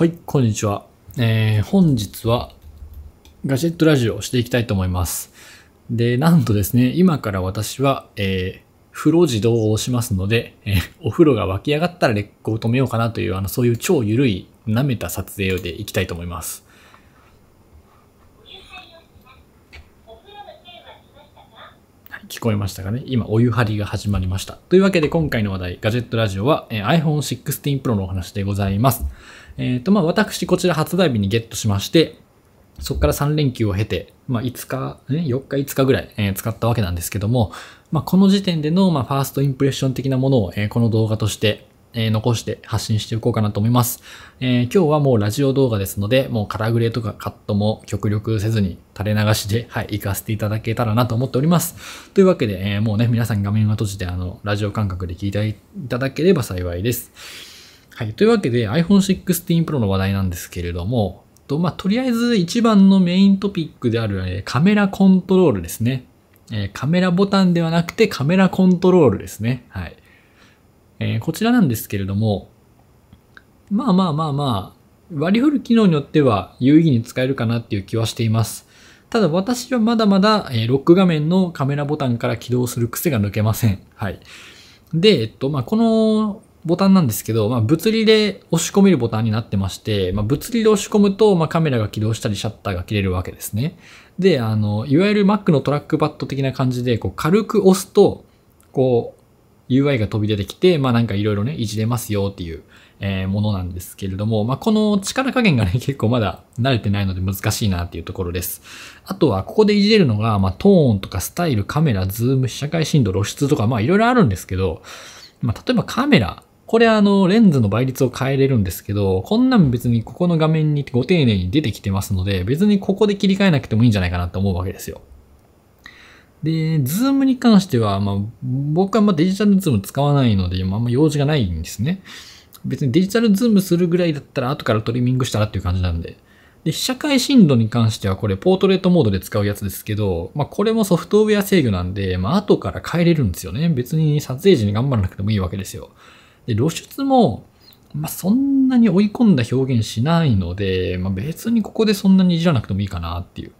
はい、こんにちは。えー、本日はガジェットラジオをしていきたいと思います。で、なんとですね、今から私は、えー、風呂自動をしますので、えー、お風呂が湧き上がったらレッグを止めようかなという、あの、そういう超緩い舐めた撮影でいきたいと思います。聞こえましたかね今、お湯張りが始まりました。というわけで今回の話題、ガジェットラジオは、えー、iPhone 16 Pro のお話でございます。えっ、ー、と、まあ、私、こちら発売日にゲットしまして、そこから3連休を経て、まあ、5日、ね、4日、5日ぐらい、えー、使ったわけなんですけども、まあ、この時点での、まあ、ファーストインプレッション的なものを、えー、この動画として、えー、残して発信していこうかなと思います、えー、今日はもうラジオ動画ですので、もうカラグレとかカットも極力せずに垂れ流しで、はい、行かせていただけたらなと思っております。というわけで、えー、もうね、皆さん画面が閉じて、あの、ラジオ感覚で聞いていただければ幸いです。はい、というわけで iPhone 16 Pro の話題なんですけれども、とまあ、とりあえず一番のメイントピックである、えカメラコントロールですね。えカメラボタンではなくてカメラコントロールですね。はい。えー、こちらなんですけれども、まあまあまあまあ、割り振る機能によっては有意義に使えるかなっていう気はしています。ただ私はまだまだ、えロック画面のカメラボタンから起動する癖が抜けません。はい。で、えっと、まあ、このボタンなんですけど、まあ、物理で押し込めるボタンになってまして、まあ、物理で押し込むと、まあ、カメラが起動したりシャッターが切れるわけですね。で、あの、いわゆる Mac のトラックパッド的な感じで、こう軽く押すと、こう、UI が飛び出てきて、まあなんかいろいろね、いじれますよっていう、えー、ものなんですけれども、まあこの力加減がね、結構まだ慣れてないので難しいなっていうところです。あとは、ここでいじれるのが、まあトーンとかスタイル、カメラ、ズーム、被写界深度、露出とか、まあいろいろあるんですけど、まあ例えばカメラ、これあの、レンズの倍率を変えれるんですけど、こんなん別にここの画面にご丁寧に出てきてますので、別にここで切り替えなくてもいいんじゃないかなと思うわけですよ。で、ズームに関しては、まあ、僕はまデジタルズーム使わないので、まあ、あんま用事がないんですね。別にデジタルズームするぐらいだったら、後からトリミングしたらっていう感じなんで。で、被写界深度に関しては、これ、ポートレートモードで使うやつですけど、まあ、これもソフトウェア制御なんで、まあ、後から変えれるんですよね。別に撮影時に頑張らなくてもいいわけですよ。で、露出も、まあ、そんなに追い込んだ表現しないので、まあ、別にここでそんなにいじらなくてもいいかなっていう。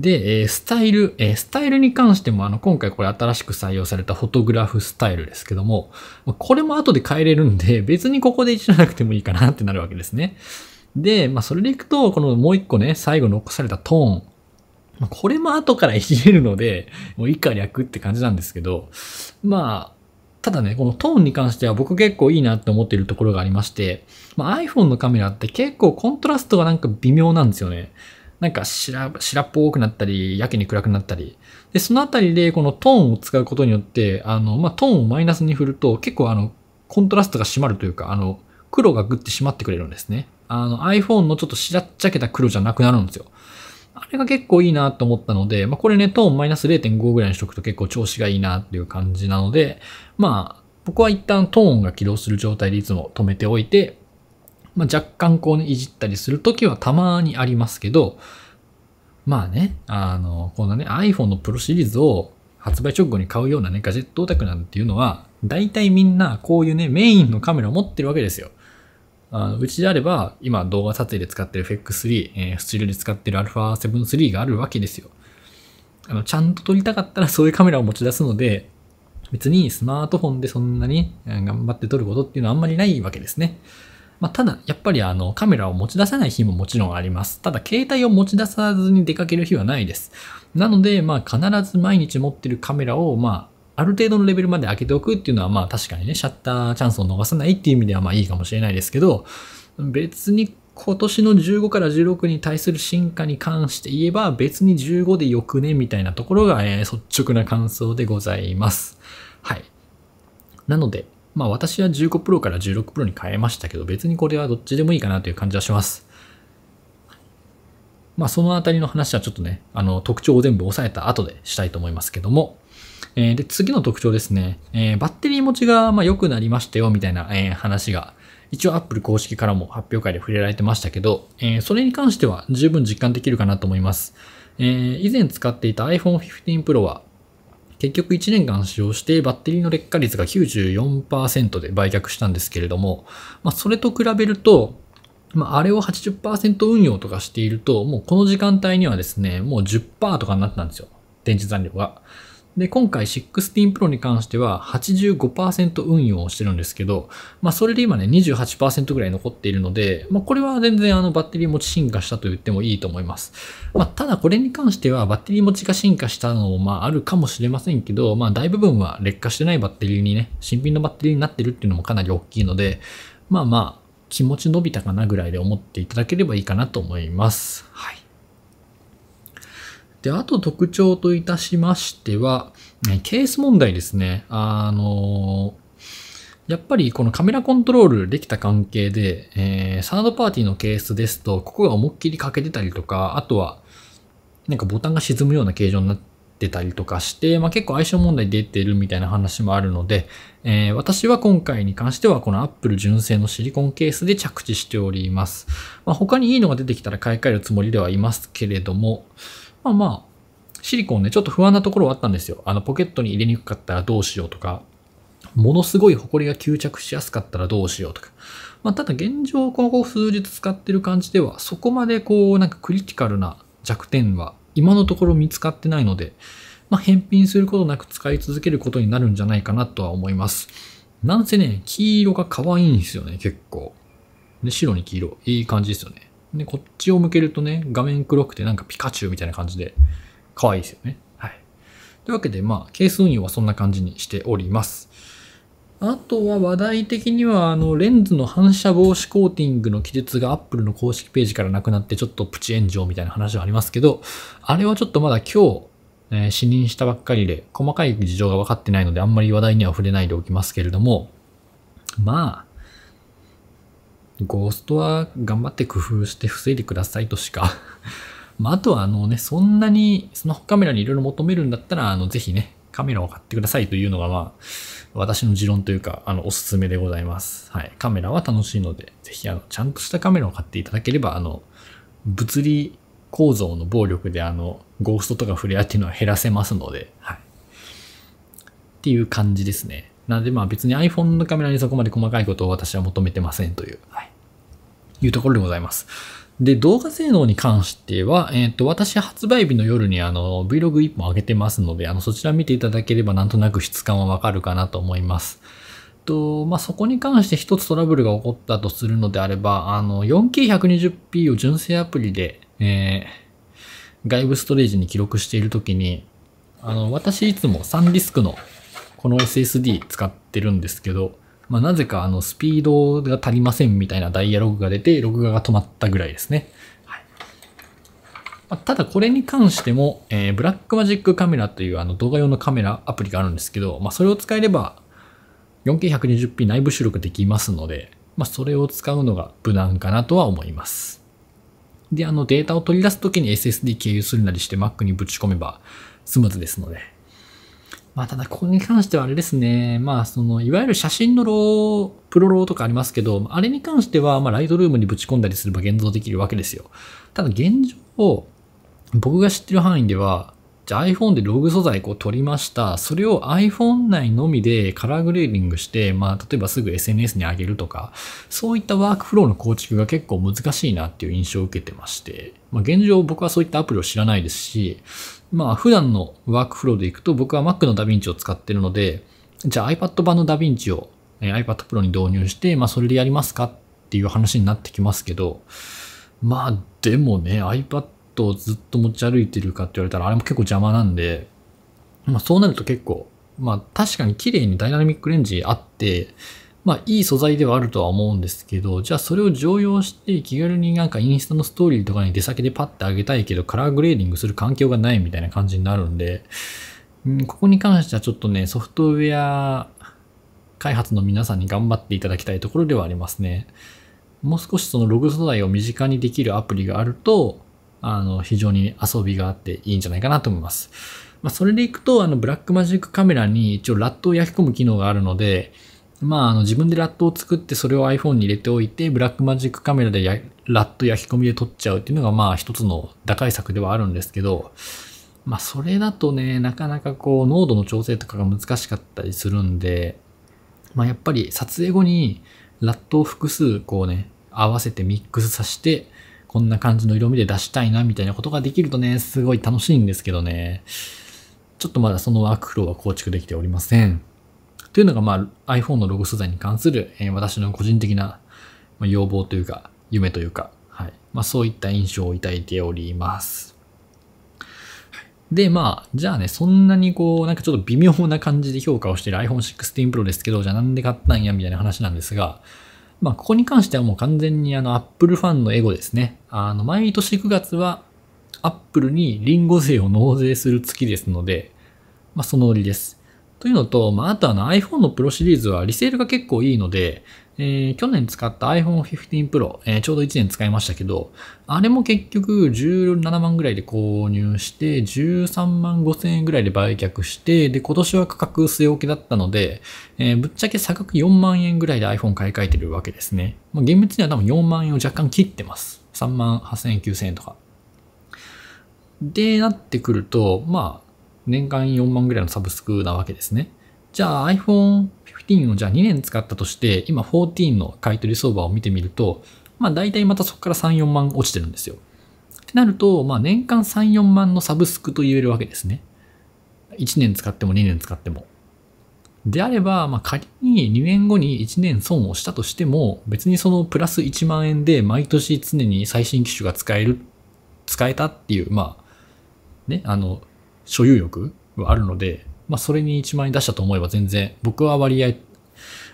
で、スタイル、スタイルに関しても、あの、今回これ新しく採用されたフォトグラフスタイルですけども、これも後で変えれるんで、別にここでいじらなくてもいいかなってなるわけですね。で、まあ、それでいくと、このもう一個ね、最後残されたトーン。これも後からいじれるので、もう以下略って感じなんですけど、まあ、ただね、このトーンに関しては僕結構いいなって思っているところがありまして、まあ、iPhone のカメラって結構コントラストがなんか微妙なんですよね。なんか白、白っぽくなったり、やけに暗くなったり。で、そのあたりでこのトーンを使うことによって、あの、まあ、トーンをマイナスに振ると、結構あの、コントラストが締まるというか、あの、黒がグッて締まってくれるんですね。あの、iPhone のちょっとしらっちゃけた黒じゃなくなるんですよ。あれが結構いいなと思ったので、まあ、これね、トーンマイナス0.5ぐらいにしとくと結構調子がいいなっていう感じなので、まあ、僕は一旦トーンが起動する状態でいつも止めておいて、まあ、若干こう、ね、いじったりする時はたまにありますけど、まあね、あの、こんなね、iPhone のプロシリーズを発売直後に買うようなね、ガジェットオタクなんていうのは、大体みんなこういうね、メインのカメラを持ってるわけですよ。あのうちであれば、今動画撮影で使ってる FX3、えー、スチールで使ってる α7-3 があるわけですよ。あの、ちゃんと撮りたかったらそういうカメラを持ち出すので、別にスマートフォンでそんなに頑張って撮ることっていうのはあんまりないわけですね。まあ、ただ、やっぱりあの、カメラを持ち出さない日ももちろんあります。ただ、携帯を持ち出さずに出かける日はないです。なので、まあ、必ず毎日持ってるカメラを、まあ、ある程度のレベルまで開けておくっていうのは、まあ、確かにね、シャッターチャンスを逃さないっていう意味では、まあ、いいかもしれないですけど、別に今年の15から16に対する進化に関して言えば別に15でよくねみたいなところが、え率直な感想でございます。はい。なので、まあ私は15 Pro から16 Pro に変えましたけど、別にこれはどっちでもいいかなという感じはします。まあそのあたりの話はちょっとね、あの特徴を全部押さえた後でしたいと思いますけども、えー、で、次の特徴ですね、えー、バッテリー持ちがま良くなりましたよみたいな、えー、話が、一応 Apple 公式からも発表会で触れられてましたけど、えそれに関しては十分実感できるかなと思います。え以前使っていた iPhone 15 Pro は結局1年間使用してバッテリーの劣化率が94%で売却したんですけれども、まあ、それと比べると、まあ、あれを80%運用とかしていると、もうこの時間帯にはですね、もう10%とかになったんですよ。電池残量が。で、今回 16Pro に関しては85%運用をしてるんですけど、まあそれで今ね28%ぐらい残っているので、まあこれは全然あのバッテリー持ち進化したと言ってもいいと思います。まあただこれに関してはバッテリー持ちが進化したのもまああるかもしれませんけど、まあ大部分は劣化してないバッテリーにね、新品のバッテリーになってるっていうのもかなり大きいので、まあまあ気持ち伸びたかなぐらいで思っていただければいいかなと思います。はい。で、あと特徴といたしましては、ケース問題ですね。あの、やっぱりこのカメラコントロールできた関係で、えー、サードパーティーのケースですと、ここが思いっきり欠けてたりとか、あとは、なんかボタンが沈むような形状になってたりとかして、まあ、結構相性問題出てるみたいな話もあるので、えー、私は今回に関してはこの Apple 純正のシリコンケースで着地しております。まあ、他にいいのが出てきたら買い替えるつもりではいますけれども、まあまあ、シリコンね、ちょっと不安なところはあったんですよ。あの、ポケットに入れにくかったらどうしようとか、ものすごい埃が吸着しやすかったらどうしようとか。まあ、ただ現状、ここ数日使ってる感じでは、そこまでこう、なんかクリティカルな弱点は今のところ見つかってないので、まあ、返品することなく使い続けることになるんじゃないかなとは思います。なんせね、黄色が可愛いんですよね、結構。で、白に黄色。いい感じですよね。で、こっちを向けるとね、画面黒くてなんかピカチュウみたいな感じで、可愛いですよね。はい。というわけで、まあ、ケース運用はそんな感じにしております。あとは話題的には、あの、レンズの反射防止コーティングの記述が Apple の公式ページからなくなって、ちょっとプチ炎上みたいな話はありますけど、あれはちょっとまだ今日、えー、死任したばっかりで、細かい事情が分かってないので、あんまり話題には触れないでおきますけれども、まあ、ゴーストは頑張って工夫して防いでくださいとしか まあ、あとはあのね、そんなにスマホカメラにいろいろ求めるんだったら、あの、ぜひね、カメラを買ってくださいというのが、まあ、私の持論というか、あの、おすすめでございます。はい。カメラは楽しいので、ぜひ、あの、ちゃんとしたカメラを買っていただければ、あの、物理構造の暴力で、あの、ゴーストとか触れ合っていうのは減らせますので、はい。っていう感じですね。なんでまあ別に iPhone のカメラにそこまで細かいことを私は求めてませんという、はい、いうところでございます。で、動画性能に関しては、えっ、ー、と、私発売日の夜にあの、Vlog1 本上げてますので、あの、そちら見ていただければなんとなく質感はわかるかなと思います。と、まあ、そこに関して一つトラブルが起こったとするのであれば、あの、4K120p を純正アプリで、えー、外部ストレージに記録しているときに、あの、私いつもサンディスクのこの SSD 使ってるんですけど、まあ、なぜかあのスピードが足りませんみたいなダイヤログが出て、録画が止まったぐらいですね。はいまただこれに関しても、えー、ブラックマジックカメラというあの動画用のカメラアプリがあるんですけど、まあ、それを使えれば 4K120p 内部収録できますので、まあ、それを使うのが無難かなとは思います。で、あのデータを取り出すときに SSD 経由するなりして Mac にぶち込めばスムーズですので、まあ、ただここに関してはあれですね。まあ、その、いわゆる写真のロー、プロローとかありますけど、あれに関しては、まあ、ライトルームにぶち込んだりすれば現像できるわけですよ。ただ現状、僕が知ってる範囲では、じゃあ iPhone でログ素材こう取りました。それを iPhone 内のみでカラーグレーディングして、まあ、例えばすぐ SNS に上げるとか、そういったワークフローの構築が結構難しいなっていう印象を受けてまして、まあ、現状僕はそういったアプリを知らないですし、まあ、普段のワークフローでいくと僕は Mac のダヴィンチを使ってるので、じゃあ iPad 版のダヴィンチを iPad Pro に導入して、まあ、それでやりますかっていう話になってきますけど、まあ、でもね、iPad トをずっと持ち歩いてるかって言われたら、あれも結構邪魔なんで、まあそうなると結構、まあ確かに綺麗にダイナミックレンジあって、まあいい素材ではあるとは思うんですけど、じゃあそれを常用して気軽になんかインスタのストーリーとかに出先でパッてあげたいけど、カラーグレーディングする環境がないみたいな感じになるんで、ん、ここに関してはちょっとね、ソフトウェア開発の皆さんに頑張っていただきたいところではありますね。もう少しそのログ素材を身近にできるアプリがあると、あの、非常に遊びがあっていいんじゃないかなと思います。まあ、それでいくと、あの、ブラックマジックカメラに一応ラットを焼き込む機能があるので、まあ、あの、自分でラットを作って、それを iPhone に入れておいて、ブラックマジックカメラでやラット焼き込みで撮っちゃうっていうのが、まあ、一つの打開策ではあるんですけど、まあ、それだとね、なかなかこう、濃度の調整とかが難しかったりするんで、まあ、やっぱり撮影後に、ラットを複数こうね、合わせてミックスさせて、こんな感じの色味で出したいなみたいなことができるとね、すごい楽しいんですけどね。ちょっとまだそのワークフローは構築できておりません。というのが、まあ、iPhone のロゴ素材に関する、えー、私の個人的な要望というか、夢というか、はい。まあ、そういった印象を抱いております。で、まあ、じゃあね、そんなにこう、なんかちょっと微妙な感じで評価をしている iPhone 16 Pro ですけど、じゃあなんで買ったんやみたいな話なんですが、まあ、ここに関してはもう完全にあの、アップルファンのエゴですね。あの、毎年9月は、アップルにリンゴ税を納税する月ですので、まあ、その折です。というのと、まあ、あとあの iPhone のプロシリーズはリセールが結構いいので、えー、去年使った iPhone 15 Pro、えー、ちょうど1年使いましたけど、あれも結局17万ぐらいで購入して、13万5千円ぐらいで売却して、で、今年は価格据え置きだったので、えー、ぶっちゃけ差額4万円ぐらいで iPhone 買い替えてるわけですね。まあ、厳密には多分4万円を若干切ってます。3万8千円、9千円とか。で、なってくると、まあ、年間4万ぐらいのサブスクなわけですね。じゃあ iPhone 15をじゃあ2年使ったとして、今14の買い取り相場を見てみると、まあ大体またそこから3、4万落ちてるんですよ。ってなると、まあ年間3、4万のサブスクと言えるわけですね。1年使っても2年使っても。であれば、まあ仮に2年後に1年損をしたとしても、別にそのプラス1万円で毎年常に最新機種が使える、使えたっていう、まあ、ね、あの、所有欲はあるので、まあ、それに1万円出したと思えば全然、僕は割合、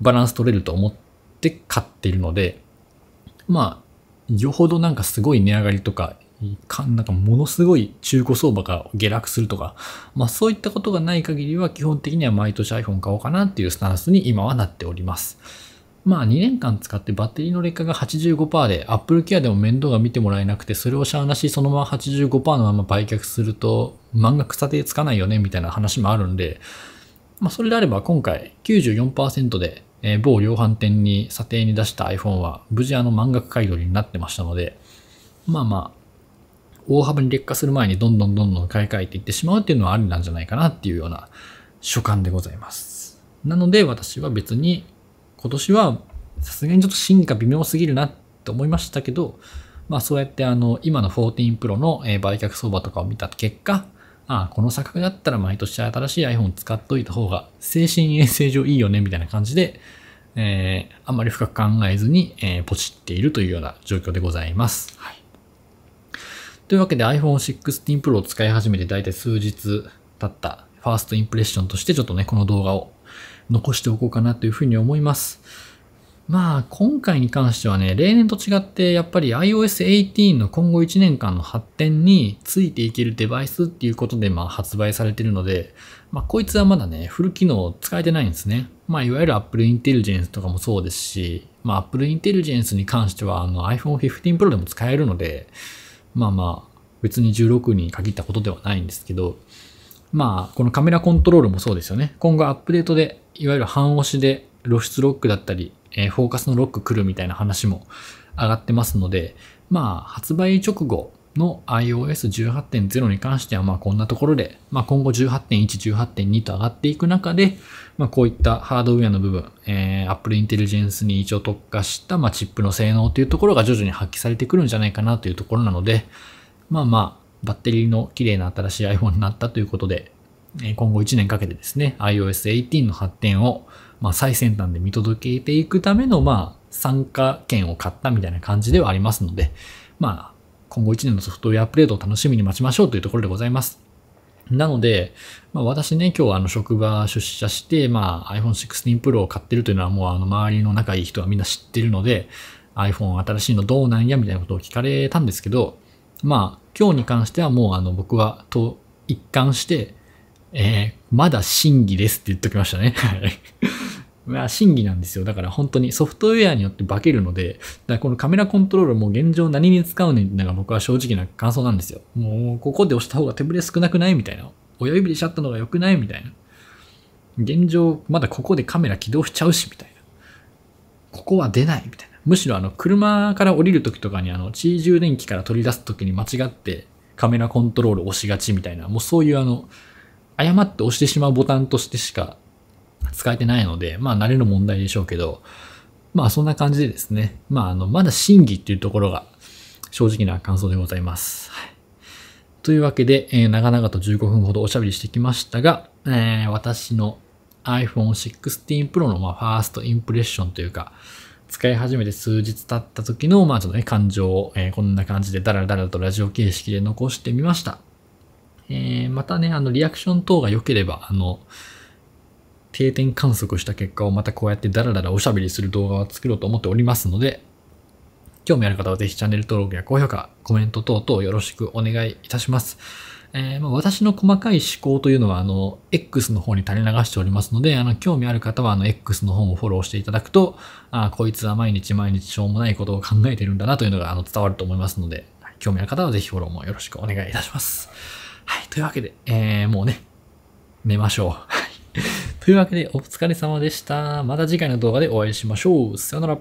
バランス取れると思って買っているので、まあ、よほどなんかすごい値上がりとか、かなんかものすごい中古相場が下落するとか、まあそういったことがない限りは基本的には毎年 iPhone 買おうかなっていうスタンスに今はなっております。まあ2年間使ってバッテリーの劣化が85%で Apple Care でも面倒が見てもらえなくてそれをしゃあなしそのまま85%のまま売却すると漫画草手つかないよねみたいな話もあるんで、まあそれであれば今回94%でえ某量販店に査定に出した iPhone は無事あの満額買い取りになってましたので、まあまあ、大幅に劣化する前にどんどんどんどん買い替えていってしまうっていうのはありなんじゃないかなっていうような所感でございます。なので私は別に今年はさすがにちょっと進化微妙すぎるなって思いましたけど、まあそうやってあの、今の14 Pro の売却相場とかを見た結果、ああ、この作画だったら毎年新しい iPhone 使っといた方が精神衛生上いいよねみたいな感じで、えー、あんまり深く考えずに、えー、ポチっているというような状況でございます。はい。というわけで iPhone16 Pro を使い始めて大体数日経ったファーストインプレッションとしてちょっとね、この動画を残しておこうかなというふうに思います。まあ、今回に関してはね、例年と違って、やっぱり iOS18 の今後1年間の発展についていけるデバイスっていうことで、まあ、発売されてるので、まあ、こいつはまだね、フル機能を使えてないんですね。まあ、いわゆる Apple Intelligence とかもそうですし、まあ、Apple Intelligence に関しては、あの、iPhone 15 Pro でも使えるので、まあまあ、別に16に限ったことではないんですけど、まあ、このカメラコントロールもそうですよね。今後アップデートで、いわゆる半押しで露出ロックだったり、えフォーカスのロック来るみたいな話も上がってますので、まあ、発売直後の iOS18.0 に関しては、まあ、こんなところで、まあ、今後18.1、18.2と上がっていく中で、まあ、こういったハードウェアの部分、えー、Apple Intelligence に一応特化した、まあ、チップの性能というところが徐々に発揮されてくるんじゃないかなというところなので、まあまあ、バッテリーの綺麗な新しい iPhone になったということで、今後1年かけてですね、iOS18 の発展を、まあ、最先端で見届けていくための、まあ、参加権を買ったみたいな感じではありますので、まあ、今後1年のソフトウェアアップデートを楽しみに待ちましょうというところでございます。なので、まあ、私ね、今日あの職場出社して、まあ、iPhone16 Pro を買ってるというのはもうあの周りの仲いい人はみんな知ってるので、iPhone 新しいのどうなんやみたいなことを聞かれたんですけど、まあ、今日に関してはもうあの僕はと一貫して、えー、まだ審議ですって言っときましたね。はい。まあ、審議なんですよ。だから本当にソフトウェアによって化けるので、だからこのカメラコントロールも現状何に使うねんだが僕は正直な感想なんですよ。もうここで押した方が手ぶれ少なくないみたいな。親指でシャッたの方が良くないみたいな。現状まだここでカメラ起動しちゃうしみたいな。ここは出ないみたいな。むしろあの、車から降りる時とかにあの、地充電器から取り出す時に間違ってカメラコントロール押しがちみたいな、もうそういうあの、誤って押してしまうボタンとしてしか使えてないので、まあ慣れの問題でしょうけど、まあそんな感じでですね、まああの、まだ審議っていうところが正直な感想でございます。はい。というわけで、えー、長々と15分ほどおしゃべりしてきましたが、えー、私の iPhone 16 Pro のまあファーストインプレッションというか、使い始めて数日経った時の、まあちょっとね、感情を、えー、こんな感じでダラダラとラジオ形式で残してみました。えー、またね、あの、リアクション等が良ければ、あの、定点観測した結果をまたこうやってダラダラおしゃべりする動画を作ろうと思っておりますので、興味ある方はぜひチャンネル登録や高評価、コメント等々よろしくお願いいたします。えー、まあ、私の細かい思考というのは、あの、X の方に垂れ流しておりますので、あの、興味ある方は、あの、X の方をフォローしていただくと、あこいつは毎日毎日しょうもないことを考えてるんだなというのが、あの、伝わると思いますので、興味ある方はぜひフォローもよろしくお願いいたします。はい、というわけで、えー、もうね、寝ましょう。はい。というわけで、お疲れ様でした。また次回の動画でお会いしましょう。さよなら。